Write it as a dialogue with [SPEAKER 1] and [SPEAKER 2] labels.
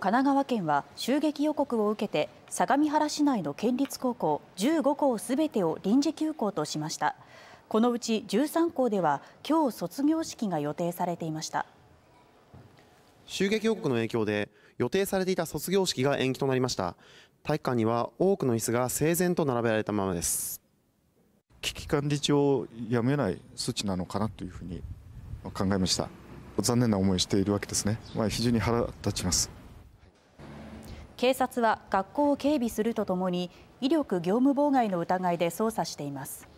[SPEAKER 1] 神奈川県は襲撃予告を受けて相模原市内の県立高校15校すべてを臨時休校としましたこのうち13校では今日卒業式が予定されていました
[SPEAKER 2] 襲撃予告の影響で予定されていた卒業式が延期となりました体育館には多くの椅子が整然と並べられたままです危機管理上やめない措
[SPEAKER 3] 置なのかなというふうに考えました残念な思いをしているわけですね、まあ、非常に腹
[SPEAKER 1] 立ちます警察は学校を警備するとともに威力業務妨害の疑いで捜査しています。